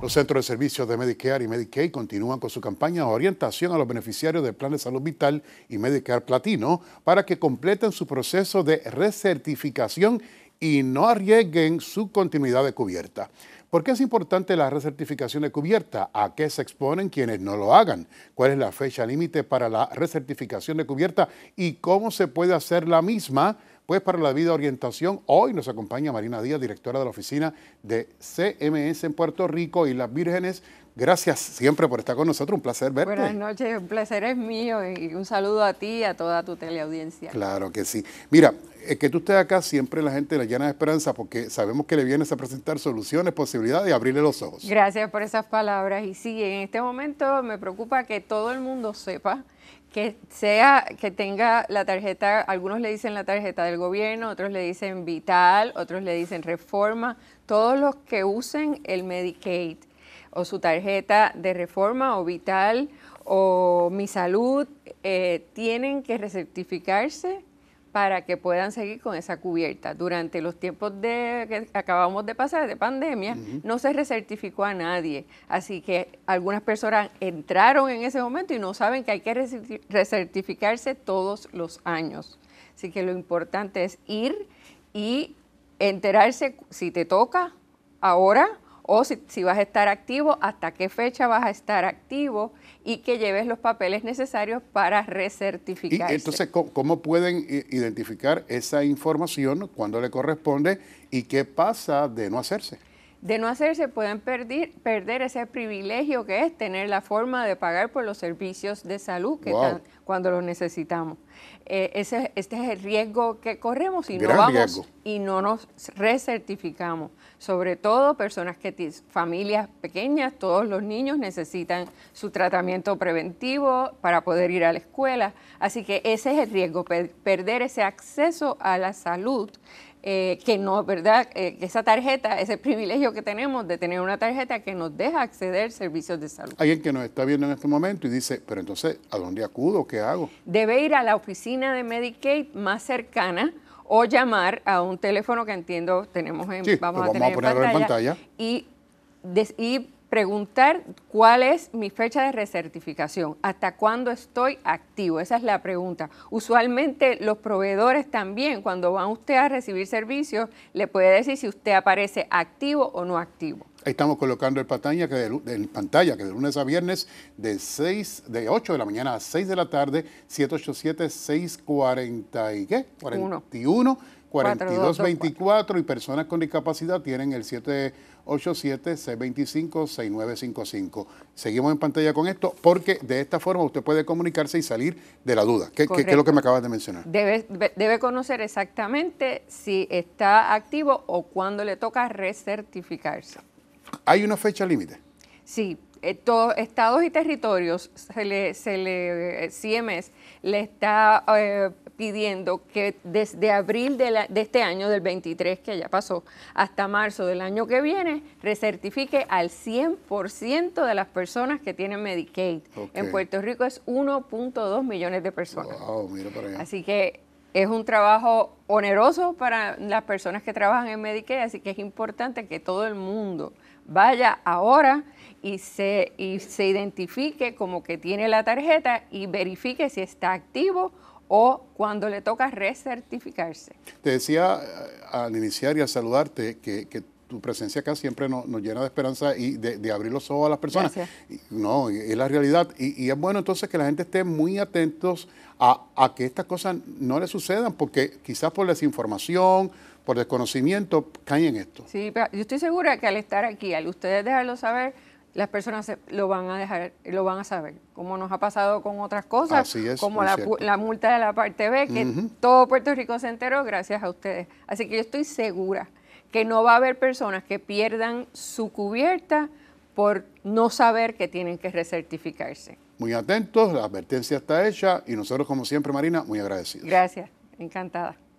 Los centros de servicios de Medicare y Medicaid continúan con su campaña de orientación a los beneficiarios del Plan de Salud Vital y Medicare Platino para que completen su proceso de recertificación y no arriesguen su continuidad de cubierta. ¿Por qué es importante la recertificación de cubierta? ¿A qué se exponen quienes no lo hagan? ¿Cuál es la fecha límite para la recertificación de cubierta y cómo se puede hacer la misma? Pues para la vida orientación, hoy nos acompaña Marina Díaz, directora de la oficina de CMS en Puerto Rico y las Vírgenes. Gracias siempre por estar con nosotros, un placer verte. Buenas noches, un placer es mío y un saludo a ti y a toda tu teleaudiencia. Claro que sí. Mira, es que tú estés acá siempre la gente la llena de esperanza porque sabemos que le vienes a presentar soluciones, posibilidades y abrirle los ojos. Gracias por esas palabras. Y sí, en este momento me preocupa que todo el mundo sepa que sea que tenga la tarjeta, algunos le dicen la tarjeta del gobierno, otros le dicen Vital, otros le dicen Reforma, todos los que usen el Medicaid o su tarjeta de Reforma o Vital o Mi Salud eh, tienen que recertificarse para que puedan seguir con esa cubierta. Durante los tiempos de, que acabamos de pasar de pandemia, no se recertificó a nadie. Así que algunas personas entraron en ese momento y no saben que hay que recertificarse todos los años. Así que lo importante es ir y enterarse si te toca ahora o si, vas a estar activo, hasta qué fecha vas a estar activo y que lleves los papeles necesarios para recertificar entonces, ¿cómo, pueden identificar esa información cuando le corresponde y qué pasa de no hacerse? De no hacerse, pueden perder, perder ese privilegio que es tener la forma de pagar por los servicios de salud que cuando los necesitamos. Eh, este es el riesgo que corremos y no vamos y no nos recertificamos. Sobre todo personas que familias pequeñas, todos los niños necesitan su tratamiento preventivo para poder ir a la escuela. Así que ese es el riesgo, perder ese acceso a la salud eh, que no, ¿verdad? Eh, esa tarjeta, ese privilegio que tenemos de tener una tarjeta que nos deja acceder servicios de salud. Alguien que nos está viendo en este momento y dice, pero entonces, ¿a dónde acudo? ¿Qué hago? Debe ir a la oficina de Medicaid más cercana o llamar a un teléfono que entiendo tenemos en, vamos, a ponerlo en, pantalla, Y, y preguntar cuál es mi fecha de recertificación, hasta cuándo estoy activo, esa es la pregunta. Usualmente los proveedores también, cuando van usted a recibir servicios, le puede decir si usted aparece activo o no activo. Ahí estamos colocando el pantalla que, de, pantalla que de lunes a viernes de 6, de 8 de la mañana a 6 de la tarde, 787-640 y qué? 41. 4224 y personas con discapacidad tienen el 787-625-6955. Seguimos en pantalla con esto porque de esta forma usted puede comunicarse y salir de la duda. ¿Qué, es lo que me acabas de mencionar? Debe, debe conocer exactamente si está activo o cuándo le toca recertificarse. ¿Hay una fecha límite? Sí, eh, todos estados y territorios, se le, eh, CMS le está eh, pidiendo que desde abril de, este año, del 23 que ya pasó, hasta marzo del año que viene, recertifique al 100% de las personas que tienen Medicaid. En Puerto Rico es 1.2 millones de personas. Así que es un trabajo oneroso para las personas que trabajan en Medicaid, así que es importante que todo el mundo vaya ahora y se, y se identifique como que tiene la tarjeta y verifique si está activo o cuando le toca recertificarse. Te decía eh, al iniciar y al saludarte que, tu presencia acá siempre nos, llena de esperanza y de, abrir los ojos a las personas. No, es la realidad. Y, es bueno entonces que la gente esté muy atentos a, a que estas cosas no le sucedan, porque quizás por desinformación, por desconocimiento caen en esto. Sí, pero yo estoy segura que al estar aquí, al ustedes dejarlo saber, las personas lo van a dejar, lo van a saber, como nos ha pasado con otras cosas, como la, multa de la parte B, que todo Puerto Rico se enteró gracias a ustedes. Así que yo estoy segura que no va a haber personas que pierdan su cubierta por no saber que tienen que recertificarse. Muy atentos, la advertencia está hecha y nosotros como siempre, Marina, muy agradecidos. Gracias, encantada.